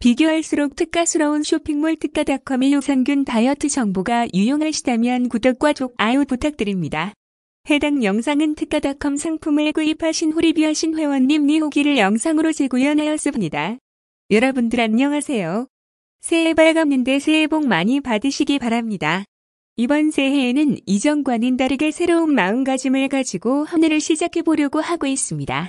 비교할수록 특가스러운 쇼핑몰 특가닷컴의 요산균 다이어트 정보가 유용하시다면 구독과 좋아요 부탁드립니다. 해당 영상은 특가닷컴 상품을 구입하신 호리비하신 회원님 니호기를 영상으로 재구현하였습니다. 여러분들 안녕하세요. 새해 밝았는데 새해 복 많이 받으시기 바랍니다. 이번 새해에는 이전과는 다르게 새로운 마음가짐을 가지고 하늘을 시작해 보려고 하고 있습니다.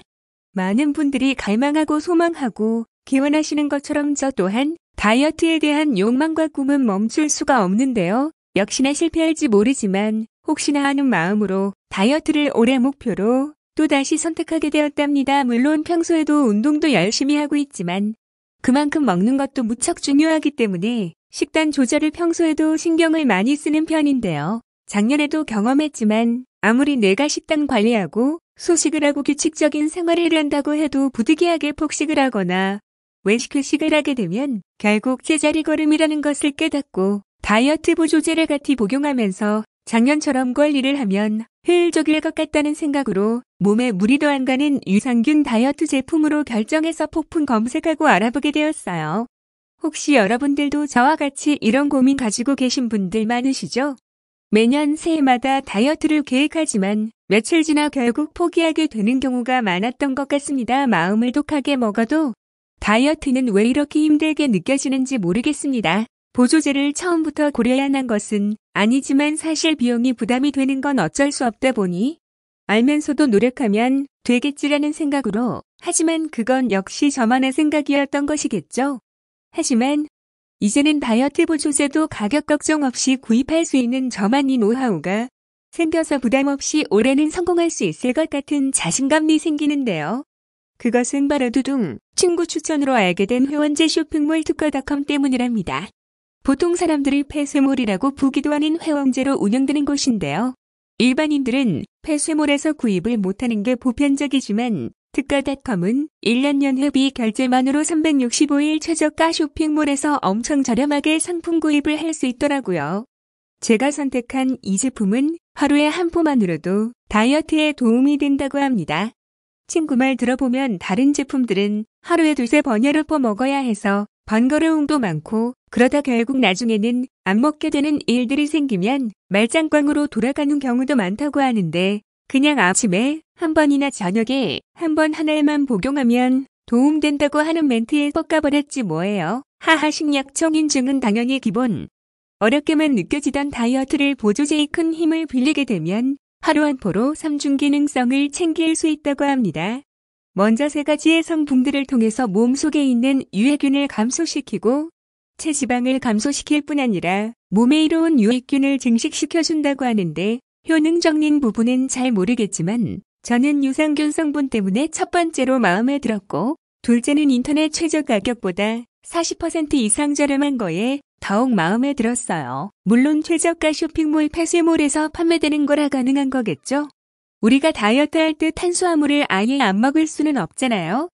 많은 분들이 갈망하고 소망하고 기원하시는 것처럼 저 또한 다이어트에 대한 욕망과 꿈은 멈출 수가 없는데요. 역시나 실패할지 모르지만 혹시나 하는 마음으로 다이어트를 올해 목표로 또다시 선택하게 되었답니다. 물론 평소에도 운동도 열심히 하고 있지만 그만큼 먹는 것도 무척 중요하기 때문에 식단 조절을 평소에도 신경을 많이 쓰는 편인데요. 작년에도 경험했지만 아무리 내가 식단 관리하고 소식을 하고 규칙적인 생활을 한다고 해도 부득이하게 폭식을 하거나 외식회식을 하게 되면 결국 제자리 걸음이라는 것을 깨닫고 다이어트 보조제를 같이 복용하면서 작년처럼 관리를 하면 효율적일 것 같다는 생각으로 몸에 무리도 안 가는 유산균 다이어트 제품으로 결정해서 폭풍 검색하고 알아보게 되었어요. 혹시 여러분들도 저와 같이 이런 고민 가지고 계신 분들 많으시죠? 매년 새해마다 다이어트를 계획하지만 며칠 지나 결국 포기하게 되는 경우가 많았던 것 같습니다. 마음을 독하게 먹어도 다이어트는 왜 이렇게 힘들게 느껴지는지 모르겠습니다. 보조제를 처음부터 고려해야 한 것은 아니지만 사실 비용이 부담이 되는 건 어쩔 수 없다 보니 알면서도 노력하면 되겠지라는 생각으로 하지만 그건 역시 저만의 생각이었던 것이겠죠. 하지만 이제는 다이어트 보조제도 가격 걱정 없이 구입할 수 있는 저만이 노하우가 생겨서 부담 없이 올해는 성공할 수 있을 것 같은 자신감이 생기는데요. 그것은 바로 두둥 친구 추천으로 알게 된 회원제 쇼핑몰 특가닷컴 때문이랍니다. 보통 사람들이 폐쇄몰이라고 부기도 아닌 회원제로 운영되는 곳인데요. 일반인들은 폐쇄몰에서 구입을 못하는 게 보편적이지만 특가닷컴은 1년 연회비 결제만으로 365일 최저가 쇼핑몰에서 엄청 저렴하게 상품 구입을 할 수 있더라고요. 제가 선택한 이 제품은 하루에 한 포만으로도 다이어트에 도움이 된다고 합니다. 친구 말 들어보면 다른 제품들은 하루에 두세 번야로 퍼먹어야 해서 번거로움도 많고 그러다 결국 나중에는 안 먹게 되는 일들이 생기면 말짱광으로 돌아가는 경우도 많다고 하는데 그냥 아침에 한 번이나 저녁에 한 번 하나만 복용하면 도움된다고 하는 멘트에 뻑가버렸지 뭐예요. 하하 식약청 인증은 당연히 기본. 어렵게만 느껴지던 다이어트를 보조제의 큰 힘을 빌리게 되면 하루 한 포로 3중 기능성을 챙길 수 있다고 합니다. 먼저 세 가지의 성분들을 통해서 몸 속에 있는 유해균을 감소시키고 체지방을 감소시킬 뿐 아니라 몸에 이로운 유해균을 증식시켜준다고 하는데 효능적인 부분은 잘 모르겠지만 저는 유산균 성분 때문에 첫 번째로 마음에 들었고 둘째는 인터넷 최저 가격보다 40% 이상 저렴한 거에 더욱 마음에 들었어요. 물론 최저가 쇼핑몰 폐쇄몰에서 판매되는 거라 가능한 거겠죠? 우리가 다이어트 할때 탄수화물을 아예 안 먹을 수는 없잖아요.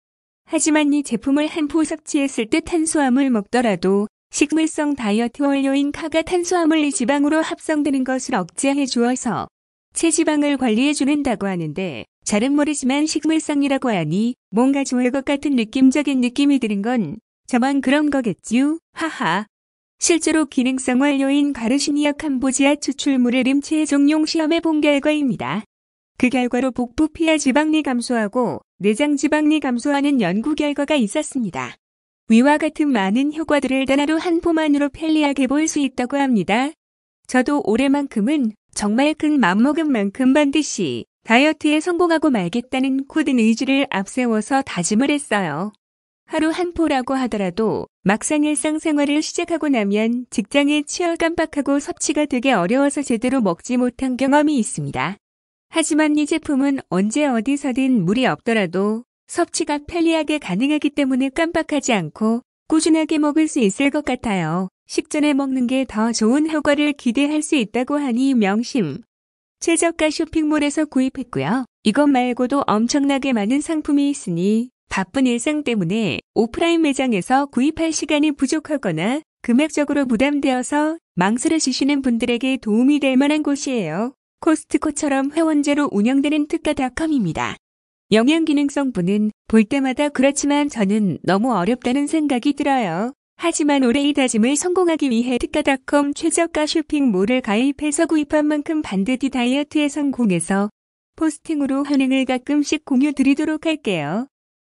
하지만 이 제품을 한 포 섭취했을 때 탄수화물 먹더라도 식물성 다이어트 원료인 카가 탄수화물이 지방으로 합성되는 것을 억제해 주어서 체지방을 관리해 주는다고 하는데 잘은 모르지만 식물성이라고 하니 뭔가 좋을 것 같은 느낌적인 느낌이 드는 건 저만 그런 거겠지요? 하하. 실제로 기능성 완료인 가르시니아 캄보지아 추출물의 림체 종용 시험의 본 결과입니다. 그 결과로 복부 피하 지방리 감소하고 내장 지방리 감소하는 연구 결과가 있었습니다. 위와 같은 많은 효과들을 단하로 한 포만으로 편리하게 볼 수 있다고 합니다. 저도 올해만큼은 정말 큰 맘먹은 만큼 반드시 다이어트에 성공하고 말겠다는 굳은 의지를 앞세워서 다짐을 했어요. 하루 한 포라고 하더라도 막상 일상생활을 시작하고 나면 직장에 치열 깜빡하고 섭취가 되게 어려워서 제대로 먹지 못한 경험이 있습니다. 하지만 이 제품은 언제 어디서든 물이 없더라도 섭취가 편리하게 가능하기 때문에 깜빡하지 않고 꾸준하게 먹을 수 있을 것 같아요. 식전에 먹는 게 더 좋은 효과를 기대할 수 있다고 하니 명심. 최저가 쇼핑몰에서 구입했고요. 이것 말고도 엄청나게 많은 상품이 있으니 바쁜 일상 때문에 오프라인 매장에서 구입할 시간이 부족하거나 금액적으로 부담되어서 망설여지시는 분들에게 도움이 될 만한 곳이에요. 코스트코처럼 회원제로 운영되는 특가닷컴입니다. 영양기능성분은 볼 때마다 그렇지만 저는 너무 어렵다는 생각이 들어요. 하지만 올해 이 다짐을 성공하기 위해 특가닷컴 최저가 쇼핑몰을 가입해서 구입한 만큼 반드시 다이어트에 성공해서 포스팅으로 현행을 가끔씩 공유 드리도록 할게요.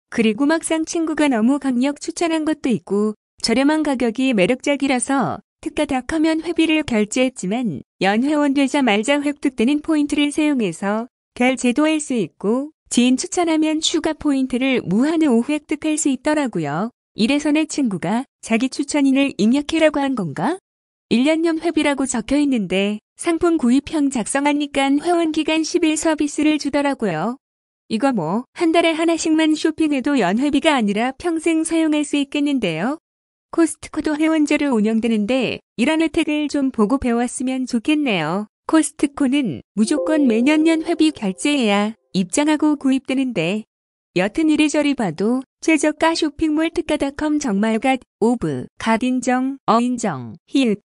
그리고 막상 친구가 너무 강력 추천한 것도 있고 저렴한 가격이 매력적이라서 특가닥 하면 회비를 결제했지만 연회원 되자 말자 획득되는 포인트를 사용해서 결제도 할 수 있고 지인 추천하면 추가 포인트를 무한으로 획득할 수 있더라고요. 이래서 내 친구가 자기 추천인을 입력해라고 한 건가? 1년년 회비라고 적혀 있는데 상품 구입형 작성하니깐 회원기간 10일 서비스를 주더라고요. 이거 뭐 한 달에 하나씩만 쇼핑해도 연회비가 아니라 평생 사용할 수 있겠는데요. 코스트코도 회원제를 운영되는데 이런 혜택을 좀 보고 배웠으면 좋겠네요. 코스트코는 무조건 매년 연회비 결제해야 입장하고 구입되는데 여튼 이리저리 봐도 최저가 쇼핑몰 특가닷컴 정말 갓 오브 갓인정 어인정 히읗